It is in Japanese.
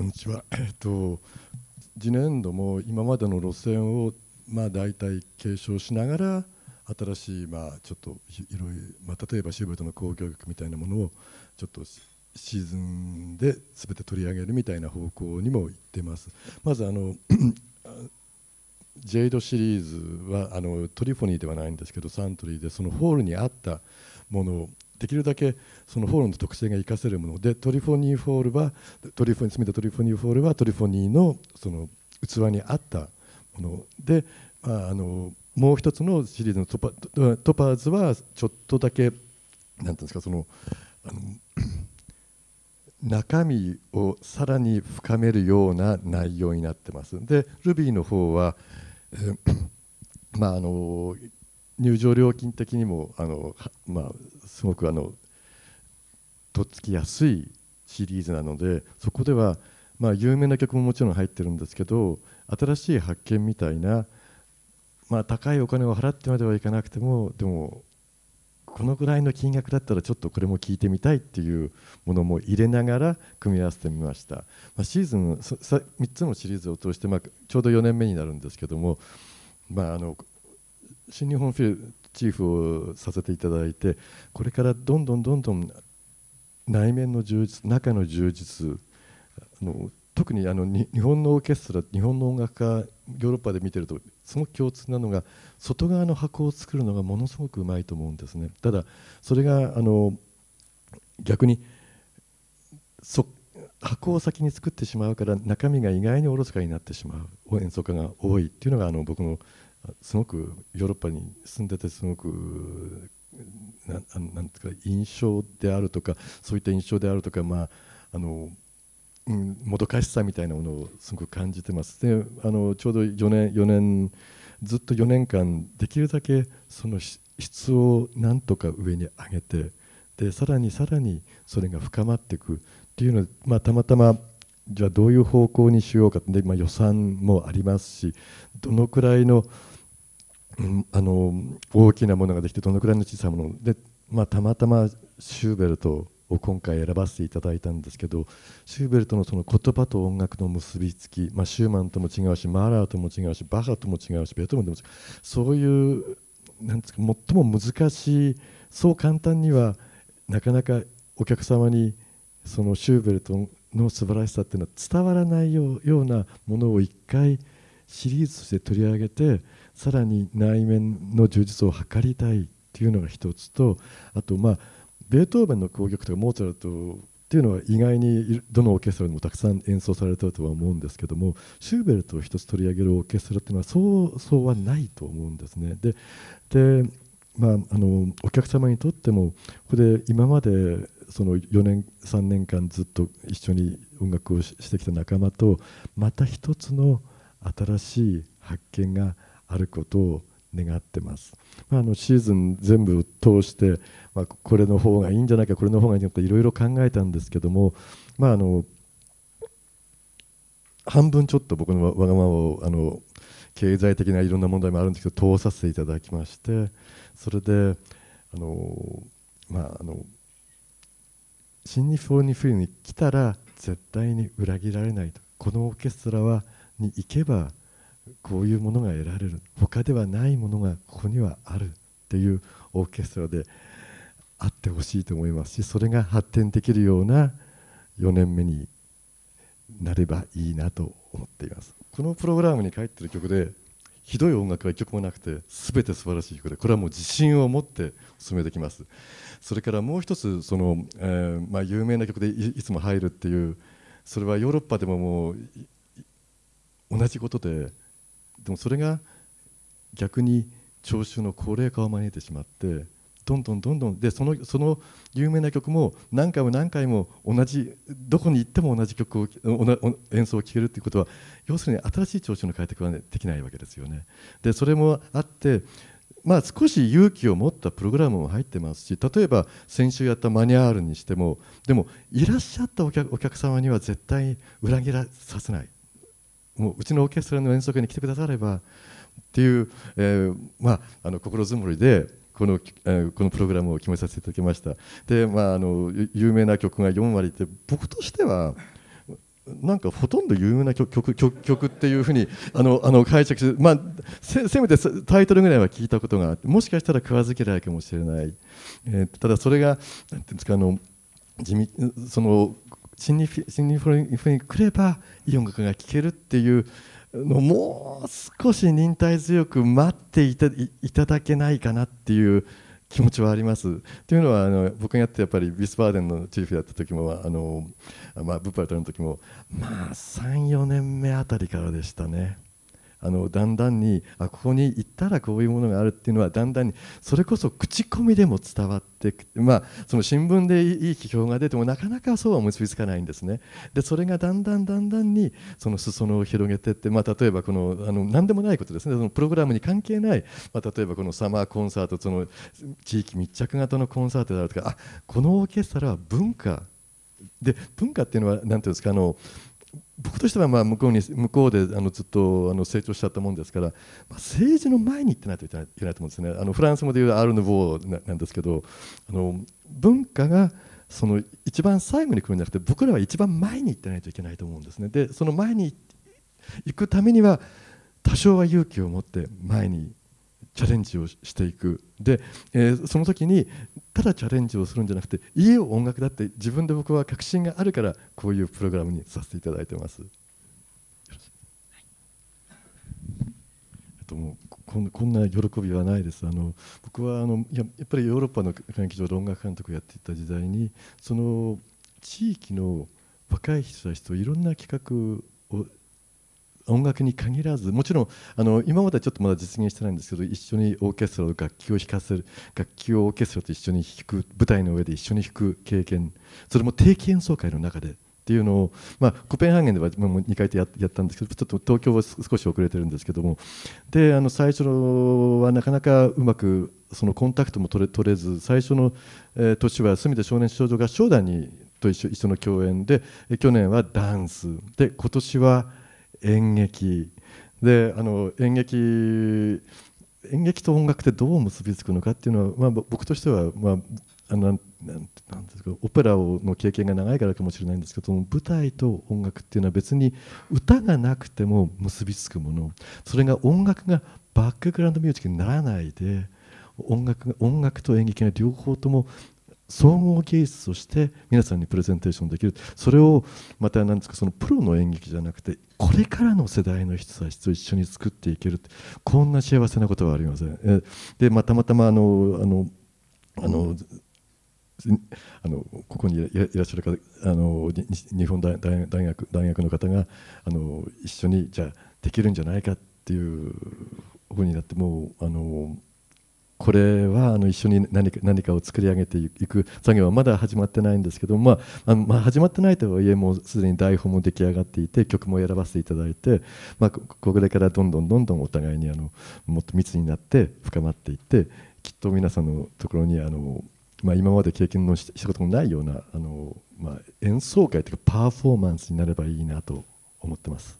こんにちは。えっと次年度も今までの路線をまあ大体継承しながら新しいまあちょっといろいろまあ例えばシバーベの交響曲みたいなものをちょっとシーズンで全て取り上げるみたいな方向にも行ってます。まずあの ジェイドシリーズはあのトリフォニーではないんですけどサントリーでそのホールにあったものをできるだけそのフォールの特性が活かせるものでトリフォニーフォールはトリフォニー詰めたトリフォニーフォールはトリフォニーのその器に合ったもので、まあ、あのもう一つのシリーズのトパトパーズはちょっとだけなんていうんですかそのあの中身をさらに深めるような内容になってますでルビーの方は、えー、まああの入場料金的にもあの、まあ、すごくあのとっつきやすいシリーズなのでそこでは、まあ、有名な曲ももちろん入ってるんですけど新しい発見みたいな、まあ、高いお金を払ってまではいかなくてもでもこのぐらいの金額だったらちょっとこれも聞いてみたいっていうものも入れながら組み合わせてみました、まあ、シーズン3つのシリーズを通して、まあ、ちょうど4年目になるんですけども、まあ、あの新日本フィルチーフをさせていただいてこれからどんどんどんどん内面の充実中の充実あの特にあの日本のオーケストラ日本の音楽家ヨーロッパで見てるとすごく共通なのが外側の箱を作るのがものすごくうまいと思うんですねただそれがあの逆に箱を先に作ってしまうから中身が意外におろそかになってしまう演奏家が多いっていうのがあの僕のすごくヨーロッパに住んでてすごくななんでか印象であるとかそういった印象であるとか、まああのうん、もどかしさみたいなものをすごく感じてますであのちょうど4年 ,4 年ずっと4年間できるだけその質をなんとか上に上げてでさらにさらにそれが深まっていくっていうので、まあ、たまたまじゃあどういう方向にしようかで、まあ、予算もありますしどのくらいのあの大きなものができてどのくらいの小さなもので、まあ、たまたまシューベルトを今回選ばせていただいたんですけどシューベルトのその言葉と音楽の結びつき、まあ、シューマンとも違うしマーラーとも違うしバハとも違うしベートーベンとも違うそういうなんですか最も難しいそう簡単にはなかなかお客様にそのシューベルトの素晴らしさっていうのは伝わらないようなものを一回シリーズとして取り上げてさらに内面の充実を図りたいっていうのが一つとあとまあベートーベンの攻撃とかモーツァルトっていうのは意外にどのオーケストラでもたくさん演奏されてるとは思うんですけどもシューベルトを一つ取り上げるオーケストラっていうのはそうそうはないと思うんですね。でで、まあ、あのお客様にとってもここで今までその4年3年間ずっと一緒に音楽をしてきた仲間とまた一つの新しい発見があることを願ってます、まあ、あのシーズン全部通して、まあ、これの方がいいんじゃないかこれの方がいいんじゃないかいろいろ考えたんですけども、まあ、あの半分ちょっと僕のわがままをあの経済的ないろんな問題もあるんですけど通させていただきましてそれであの、まあ、あのシンニフォニフィーに来たら絶対に裏切られないとこのオーケストラは「に行けばこういうものが得られる他ではないものがここにはあるっていうオーケストラであってほしいと思いますしそれが発展できるような4年目になればいいなと思っていますこのプログラムに入ってる曲でひどい音楽は1曲もなくて全て素晴らしい曲でこれはもう自信を持って進めてきますそれからもう一つその、えー、まあ、有名な曲でいつも入るっていうそれはヨーロッパでももう同じことででもそれが逆に聴衆の高齢化を招いてしまってどんどんどんどんでそのその有名な曲も何回も何回も同じどこに行っても同じ曲を演奏を聴けるていうことは要するに新しい聴衆の開拓は、できないわけですよね。でそれもあってまあ、少し勇気を持ったプログラムも入ってますし例えば先週やったマニュアルにしてもでもいらっしゃったお客様には絶対裏切らさせないもううちのオーケストラの演奏会に来てくださればっていう、えー、まあ、あの心づもりでこの,、えー、このプログラムを決めさせていただきましたで、まあ、あの有名な曲が4割って僕としてはなんかほとんど有名な曲曲っていうふうにあのあの解釈して、まあ、せせめてタイトルぐらいは聞いたことがあってもしかしたら食わず嫌いかもしれない、えー、ただそれが何て言うんですかあの地味そのシンニフィに来ればいい音楽が聴けるっていうのもう少し忍耐強く待っていただけないかなっていう気持ちはあります。というのはあの僕がやってやっぱりビスバーデンのチーフだった時もあの、まあ、ブッパルトの時もまあ34年目あたりからでしたね。あのだんだんにあここに行ったらこういうものがあるっていうのはだんだんにそれこそ口コミでも伝わってまあ、その新聞でいい批評が出てもなかなかそうは結びつかないんですね。でそれがだんだんだんだんにその裾野を広げてって、まあ、例えばこのあの何でもないことですねそのプログラムに関係ない、まあ、例えばこのサマーコンサートその地域密着型のコンサートであるとかあこのオーケストラは文化で文化っていうのは何ていうんですかあの僕としてはまあ向こうに向こうであのずっとあの成長しちゃったもんですから、まあ、政治の前に行ってないといけないと思うんですねあのフランス語でいうアール・ヌ・ボーなんですけどあの文化がその一番最後に来るんじゃなくて僕らは一番前に行ってないといけないと思うんですねでその前に行くためには多少は勇気を持って前にチャレンジをしていくで、えー、その時にただチャレンジをするんじゃなくて家を音楽だって自分で僕は確信があるからこういうプログラムにさせていただいてます。ともうこんな喜びはないですあの僕はあのやっぱりヨーロッパの劇場で音楽監督をやっていた時代にその地域の若い人たちといろんな企画を音楽に限らずもちろんあの今まではちょっとまだ実現してないんですけど一緒にオーケストラの楽器を弾かせる楽器をオーケストラと一緒に弾く舞台の上で一緒に弾く経験それも定期演奏会の中で。っていうのを、まあ、コペンハーゲンではもう2回ややったんですけどちょっと東京は少し遅れてるんですけどもであの最初はなかなかうまくそのコンタクトも取れ取れず最初の、えー、年は住田少年少女合唱団にと一緒一緒の共演で去年はダンスで今年は演劇であの演劇演劇と音楽ってどう結びつくのかっていうのは、まあ、僕としては、まあ、あのなんですかオペラをの経験が長いからかもしれないんですけど舞台と音楽っていうのは別に歌がなくても結びつくものそれが音楽がバックグラウンドミュージックにならないで音楽音楽と演劇が両方とも総合芸術として皆さんにプレゼンテーションできるそれをまた何ですかそのプロの演劇じゃなくてこれからの世代の人たちと一緒に作っていけるこんな幸せなことはありません。えで、またまたまあのあのあのあのここにいらっしゃる方あの日本大学大学の方があの一緒にじゃあできるんじゃないかっていうふうになってもうあのこれはあの一緒に何か何かを作り上げていく作業はまだ始まってないんですけど、まあ、あのまあ、始まってないとはいえもうすでに台本も出来上がっていて曲も選ばせていただいて、まあ、これからどんどんどんどんお互いにあのもっと密になって深まっていってきっと皆さんのところにあの、まあ、今まで経験のしたこともないようなあの、まあ、演奏会というかパフォーマンスになればいいなと思ってます。